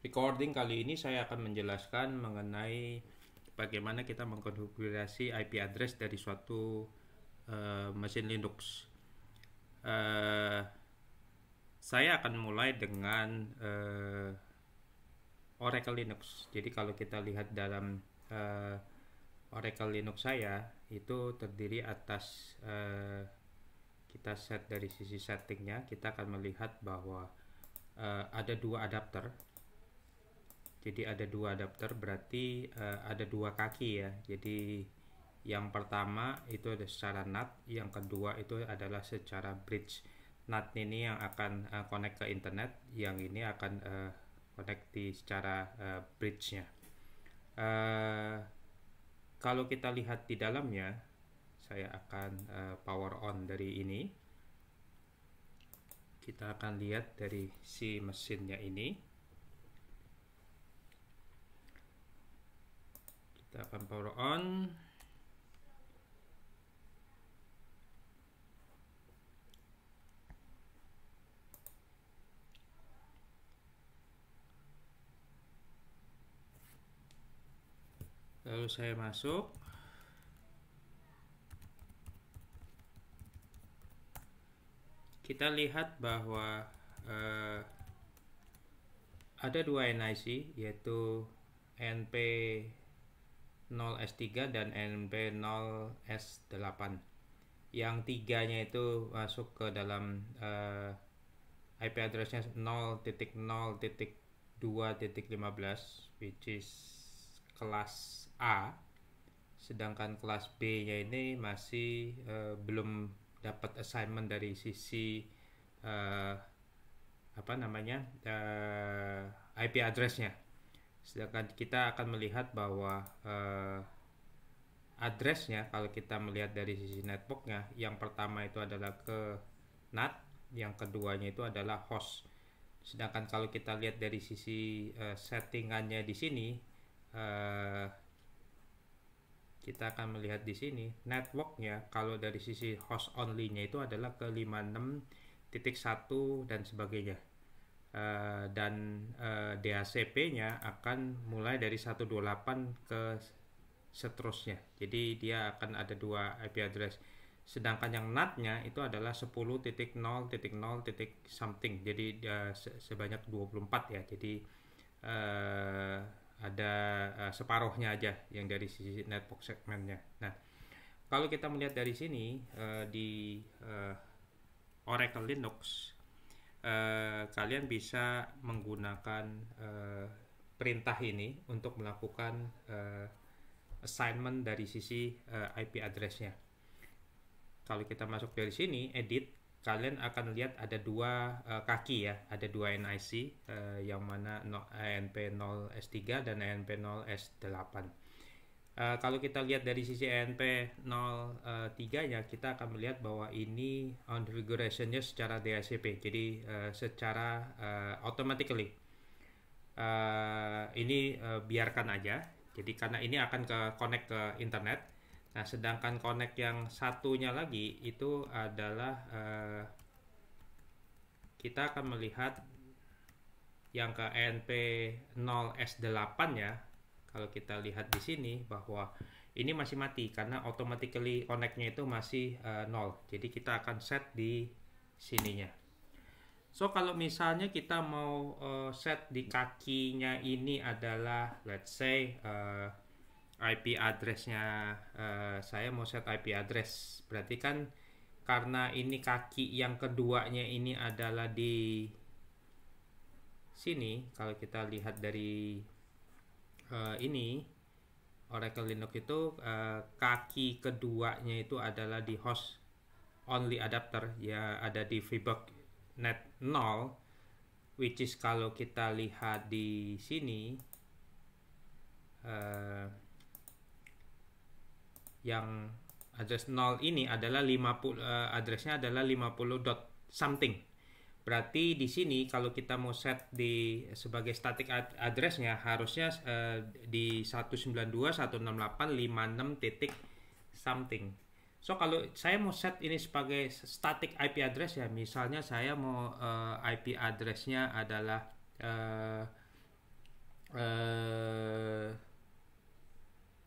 recording kali ini saya akan menjelaskan mengenai bagaimana kita mengkonfigurasi IP address dari suatu uh, mesin Linux. Uh, saya akan mulai dengan uh, Oracle Linux. Jadi kalau kita lihat dalam uh, Oracle Linux saya itu terdiri atas uh, kita set dari sisi settingnya kita akan melihat bahwa uh, ada dua adapter jadi ada dua adapter berarti uh, ada dua kaki ya. Jadi yang pertama itu ada secara NAT, yang kedua itu adalah secara bridge. NAT ini yang akan uh, connect ke internet, yang ini akan uh, connect di secara uh, bridge-nya. Uh, kalau kita lihat di dalamnya, saya akan uh, power on dari ini. Kita akan lihat dari si mesinnya ini. kita akan power on lalu saya masuk kita lihat bahwa uh, ada dua NIC yaitu NP 0S3 dan NB0S8 yang tiganya itu masuk ke dalam uh, eh, IP addressnya 0.0.2.15 which is kelas A sedangkan kelas B nya ini masih uh, belum dapat assignment dari sisi uh, apa namanya uh, IP addressnya Sedangkan kita akan melihat bahwa uh, addressnya kalau kita melihat dari sisi networknya, yang pertama itu adalah ke NAT, yang keduanya itu adalah host. Sedangkan kalau kita lihat dari sisi uh, settingannya di sini, uh, kita akan melihat di sini networknya kalau dari sisi host only-nya itu adalah ke 56.1 dan sebagainya. Uh, dan uh, eh, DHCP-nya akan mulai dari 128 ke seterusnya. Jadi dia akan ada dua IP address. Sedangkan yang NAT-nya itu adalah 10.0.0. something. Jadi uh, sebanyak 24 ya. Jadi uh, ada uh, separuhnya aja yang dari sisi network segmennya. Nah, kalau kita melihat dari sini uh, di uh, Oracle Linux Eh, kalian bisa menggunakan eh, perintah ini untuk melakukan eh, assignment dari sisi eh, IP addressnya. Kalau kita masuk dari sini, edit, kalian akan lihat ada dua uh, kaki ya, ada dua NIC uh, eh, yang mana no, ANP0S3 dan ANP0S8. Eh, kalau kita lihat dari sisi NP03 eh, ya kita akan melihat bahwa ini on configurationnya secara DHCP jadi uh, secara uh, automatically uh, ini uh, biarkan aja jadi karena ini akan ke connect ke internet nah sedangkan connect yang satunya lagi itu adalah uh, kita akan melihat yang ke NP0S8 ya kalau kita lihat di sini bahwa ini masih mati karena automatically connectnya itu masih uh, nol jadi kita akan set di sininya so kalau misalnya kita mau uh, set di kakinya ini adalah let's say uh, eh, IP addressnya uh, saya mau set IP address berarti kan karena ini kaki yang keduanya ini adalah di sini kalau kita lihat dari uh, ini Oracle Linux itu uh, kaki keduanya itu adalah di host only adapter ya ada di VBUG net 0 which is kalau kita lihat di sini uh, yang address 0 ini adalah 50 uh, addressnya adalah 50 dot something Berarti di sini kalau kita mau set di sebagai static addressnya harusnya uh, di 192.168.56 titik something. So kalau saya mau set ini sebagai static IP address ya, misalnya saya mau uh, eh, IP addressnya adalah uh, uh, 30,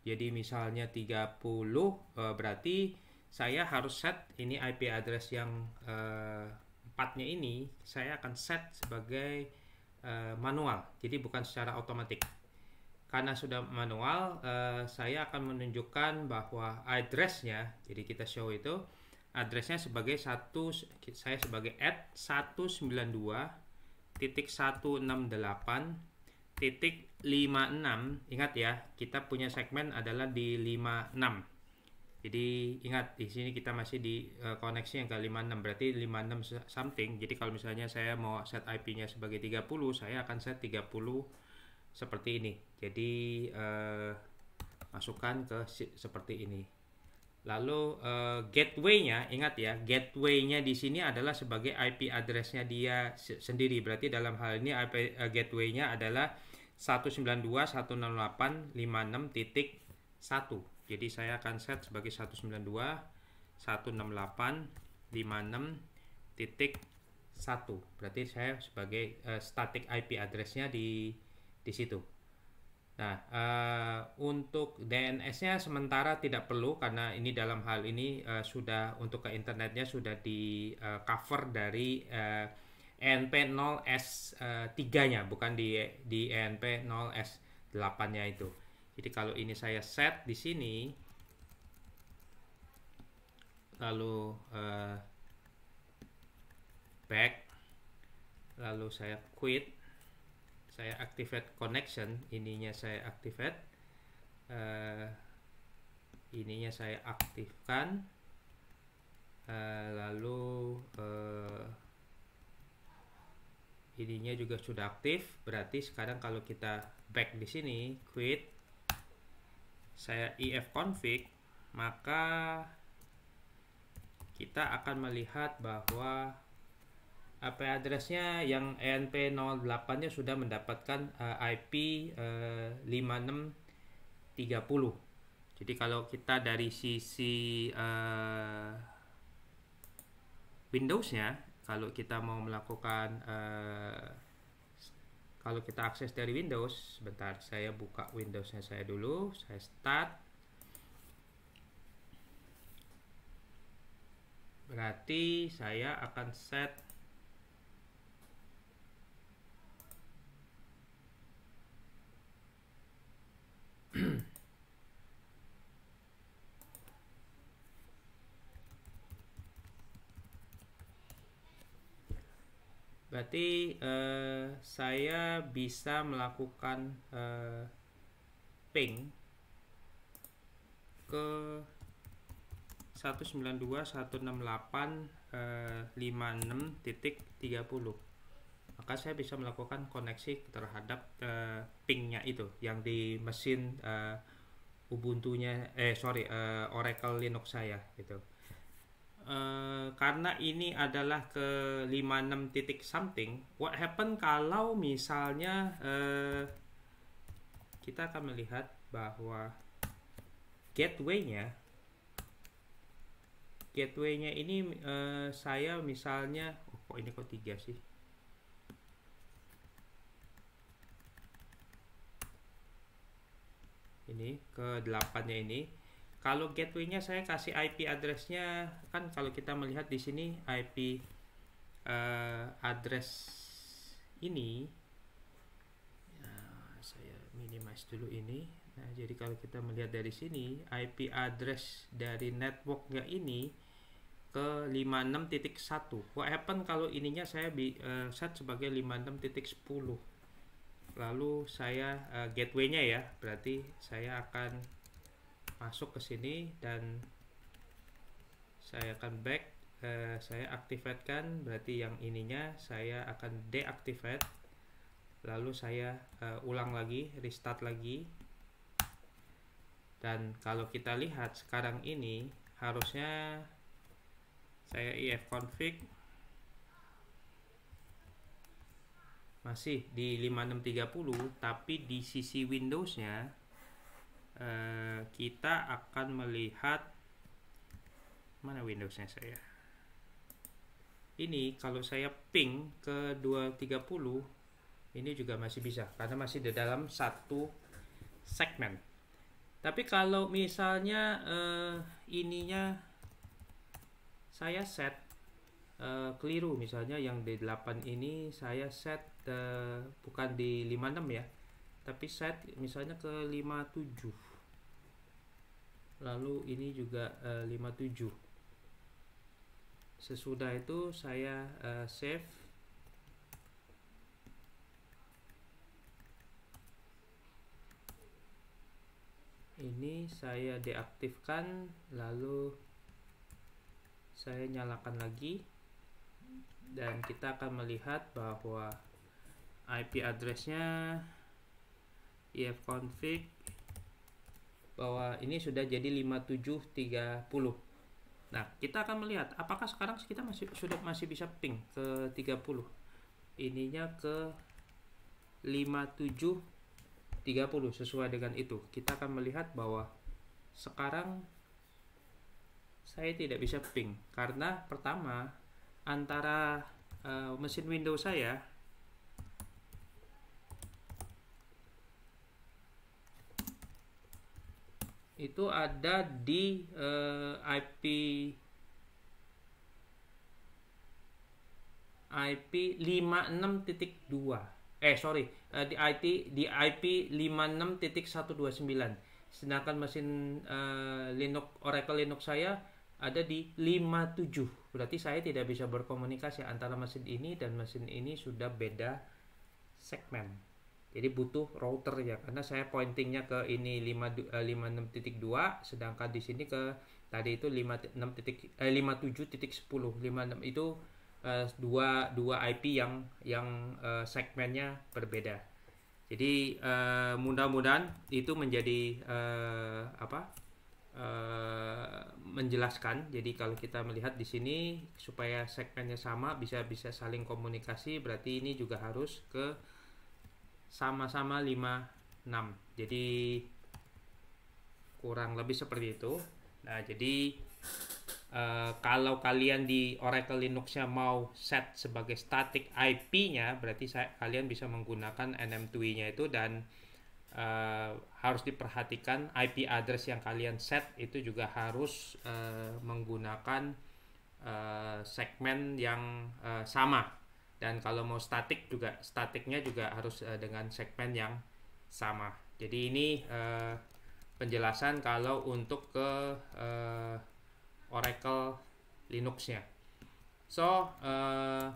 jadi misalnya 30 uh, eh, berarti saya harus set ini IP address yang uh, 4 ini saya akan set sebagai uh, manual, jadi bukan secara otomatik. Karena sudah manual, uh, saya akan menunjukkan bahwa addressnya, jadi kita show itu, addressnya sebagai satu, saya sebagai at 192.168 titik 56 ingat ya kita punya segmen adalah di 56 jadi ingat di sini kita masih di uh, koneksi yang ke 56 berarti 56 something. Jadi kalau misalnya saya mau set IP-nya sebagai 30, saya akan set 30 seperti ini. Jadi uh, masukkan ke seperti ini. Lalu uh, gateway-nya ingat ya, gateway-nya di sini adalah sebagai IP address-nya dia se sendiri. Berarti dalam hal ini IP uh, gateway-nya adalah 192.168.56.1 jadi saya akan set sebagai 192 168 56 titik 1 berarti saya sebagai uh, eh, static IP address-nya di di situ nah uh, untuk DNS-nya sementara tidak perlu karena ini dalam hal ini uh, sudah untuk ke internetnya sudah di uh, cover dari uh, ENP 0S3 nya bukan di di ENP 0S 8 nya itu jadi kalau ini saya set di sini, lalu uh, back, lalu saya quit, saya activate connection, ininya saya activate, uh, ininya saya aktifkan, uh, lalu uh, ininya juga sudah aktif, berarti sekarang kalau kita back di sini, quit, saya ifconfig e maka kita akan melihat bahwa IP addressnya yang ENP08 nya sudah mendapatkan uh, IP uh, 5630 jadi kalau kita dari sisi uh, eh, Windows nya kalau kita mau melakukan uh, kalau kita akses dari Windows sebentar saya buka Windowsnya saya dulu saya start berarti saya akan set berarti eh, saya bisa melakukan eh, ping ke 192.168.56.30 eh, maka saya bisa melakukan koneksi terhadap eh, pingnya itu yang di mesin eh, Ubuntu-nya eh sorry uh, Oracle Linux saya gitu. Eh, karena ini adalah ke 56 titik something what happen kalau misalnya uh, kita akan melihat bahwa gateway-nya gateway-nya ini uh, saya misalnya oh, kok ini kok tiga sih ini ke delapannya ini kalau gateway-nya saya kasih IP address-nya kan kalau kita melihat di sini IP uh, eh, address ini nah, saya minimize dulu ini. Nah, jadi kalau kita melihat dari sini IP address dari networknya ini ke 56.1. What happen kalau ininya saya bi, uh, set sebagai 56.10. Lalu saya uh, gateway-nya ya, berarti saya akan masuk ke sini dan saya akan back uh, saya activate kan berarti yang ininya saya akan deactivate lalu saya uh, ulang lagi restart lagi dan kalau kita lihat sekarang ini harusnya saya if e config masih di 5630 tapi di sisi windowsnya Eh, kita akan melihat mana Windowsnya saya ini kalau saya ping ke 230 ini juga masih bisa karena masih di dalam satu segmen tapi kalau misalnya uh, ininya saya set uh, keliru misalnya yang di 8 ini saya set uh, bukan di 56 ya tapi set misalnya ke 57 lalu ini juga eh, uh, 57 sesudah itu saya uh, save ini saya deaktifkan lalu saya nyalakan lagi dan kita akan melihat bahwa IP addressnya nya E config bahwa ini sudah jadi 5730 nah kita akan melihat apakah sekarang kita masih sudah masih bisa ping ke 30 ininya ke 5730 sesuai dengan itu kita akan melihat bahwa sekarang saya tidak bisa ping karena pertama antara uh, mesin Windows saya itu ada di uh, IP IP 56.2 eh sorry eh, di IP di IP 56.129 sedangkan mesin uh, Linux Oracle Linux saya ada di 57 berarti saya tidak bisa berkomunikasi antara mesin ini dan mesin ini sudah beda segmen jadi butuh router ya karena saya pointingnya ke ini 56.2 eh, sedangkan di sini ke tadi itu 56 eh, 57.10 itu eh, dua dua IP yang yang eh, segmennya berbeda. Jadi eh, mudah-mudahan itu menjadi eh, apa? Eh, menjelaskan. Jadi kalau kita melihat di sini supaya segmennya sama bisa bisa saling komunikasi berarti ini juga harus ke sama-sama 5 6 jadi kurang lebih seperti itu nah jadi Uh, kalau kalian di Oracle Linux nya mau set sebagai static IP-nya, berarti saya, kalian bisa menggunakan nm 2 nya itu dan uh, harus diperhatikan IP address yang kalian set itu juga harus uh, menggunakan segmen yang sama dan kalau mau statik juga statiknya juga harus uh, dengan segmen yang sama jadi ini uh, penjelasan kalau untuk ke uh, Oracle Linuxnya so uh,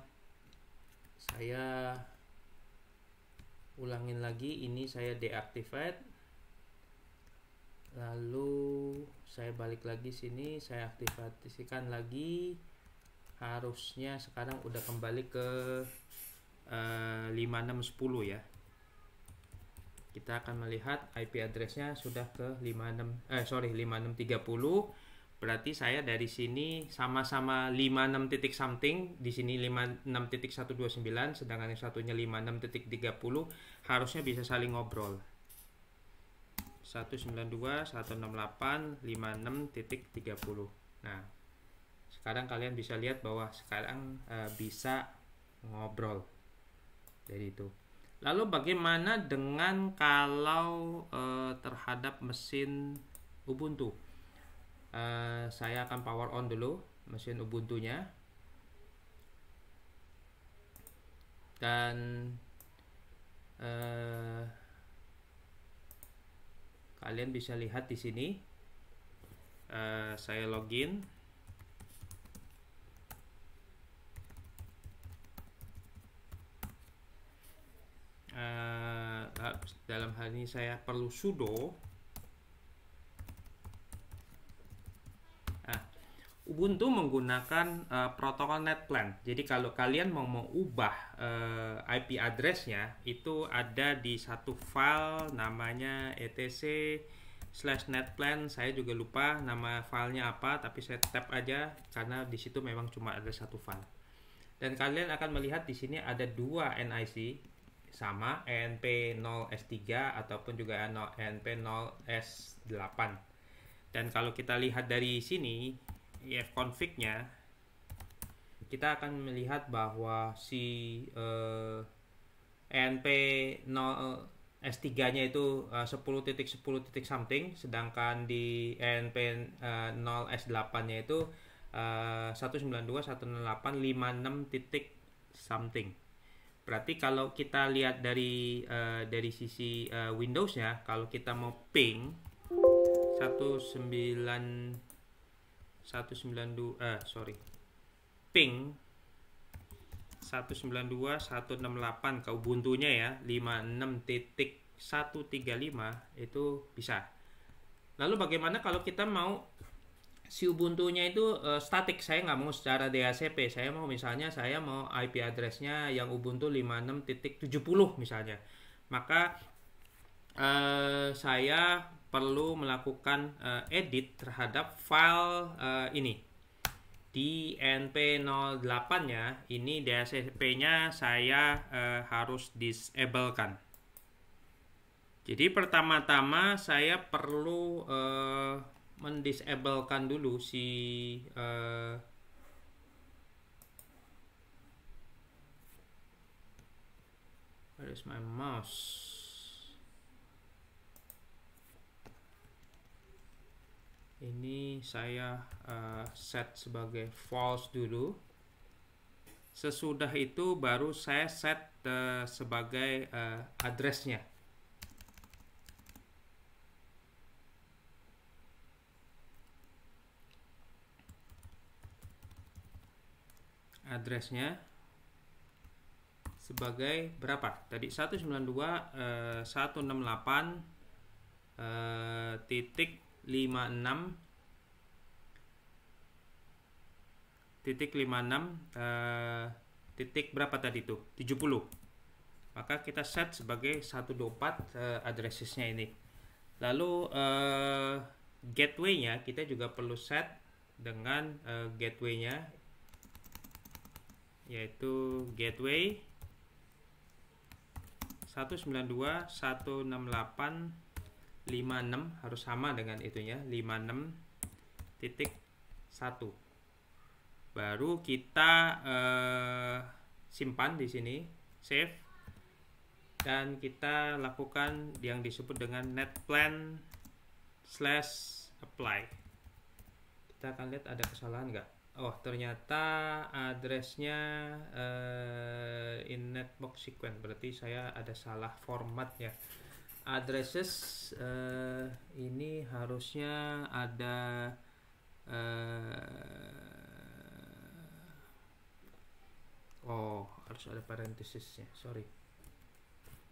saya ulangin lagi ini saya deactivate lalu saya balik lagi sini saya aktifasikan lagi harusnya sekarang udah kembali ke eh, uh, 5610 ya kita akan melihat IP addressnya sudah ke 56 eh sorry 5630 berarti saya dari sini sama-sama 56 titik something di sini 56.129 sedangkan yang satunya 56.30 harusnya bisa saling ngobrol 192 168 56.30 nah sekarang kalian bisa lihat bahwa sekarang uh, bisa ngobrol. dari itu. Lalu bagaimana dengan kalau uh, terhadap mesin Ubuntu? uh, saya akan power on dulu mesin Ubuntu-nya. Dan uh, kalian bisa lihat di sini. Uh, saya login uh, dalam hal ini saya perlu sudo nah, Ubuntu menggunakan uh, protokol netplan jadi kalau kalian mau mengubah uh, eh, IP addressnya itu ada di satu file namanya etc slash netplan saya juga lupa nama filenya apa tapi saya tap aja karena di situ memang cuma ada satu file dan kalian akan melihat di sini ada dua NIC sama NP0S3 ataupun juga NP0S8. Dan kalau kita lihat dari sini if e config-nya kita akan melihat bahwa si eh, NP0 S3-nya itu eh, uh, 10.10. something sedangkan di np uh, 0 S8-nya itu uh, eh, 192.168.56. something. Berarti kalau kita lihat dari uh, dari sisi uh, Windows ya, kalau kita mau ping 19 192 eh sorry. Ping 192168 kau ke Ubuntu-nya ya, 56.135 itu bisa. Lalu bagaimana kalau kita mau si Ubuntu-nya itu uh, statik. Saya nggak mau secara DHCP. Saya mau misalnya saya mau IP address-nya yang Ubuntu 56.70 misalnya. Maka uh, saya perlu melakukan uh, edit terhadap file uh, ini. Di NP08-nya ini DHCP-nya saya uh, harus disablekan. Jadi pertama-tama saya perlu uh, mendisablekan dulu si uh, where is my mouse ini saya uh, set sebagai false dulu sesudah itu baru saya set uh, sebagai uh, addressnya addressnya sebagai berapa? Tadi 192 eh, 168 eh, titik 56 titik 56 eh, titik berapa tadi tuh? 70. Maka kita set sebagai 124 eh, addressesnya ini. Lalu eh, gatewaynya kita juga perlu set dengan uh, gateway-nya yaitu gateway 192.168.56 harus sama dengan itunya 56.1 baru kita eh, simpan di sini save dan kita lakukan yang disebut dengan netplan slash apply kita akan lihat ada kesalahan nggak oh ternyata addressnya uh, in netbox sequence berarti saya ada salah format ya addresses uh, ini harusnya ada uh, oh harus ada parentesisnya sorry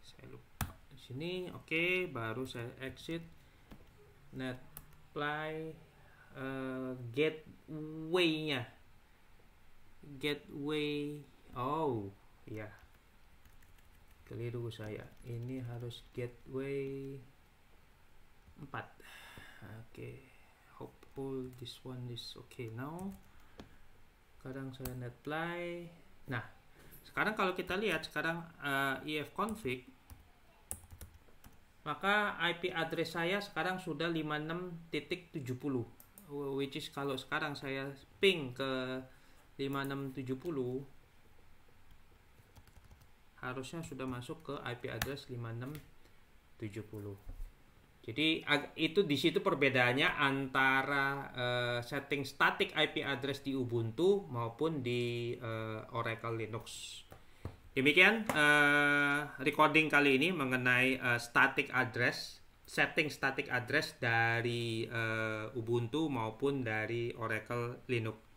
saya lupa di sini oke okay, baru saya exit netply uh, gateway-nya. Gateway. Oh, ya. Yeah. Keliru saya. Ini harus gateway 4. Oke. Okay. Hopeful this one is okay now. Sekarang saya netplay. Nah, sekarang kalau kita lihat sekarang uh, eh, EF config maka IP address saya sekarang sudah 56.70 which is kalau sekarang saya ping ke 5670 harusnya sudah masuk ke IP address 5670 jadi itu di situ perbedaannya antara uh, setting static IP address di Ubuntu maupun di uh, Oracle Linux. Demikian uh, recording kali ini mengenai uh, static address setting static address dari uh, Ubuntu maupun dari Oracle Linux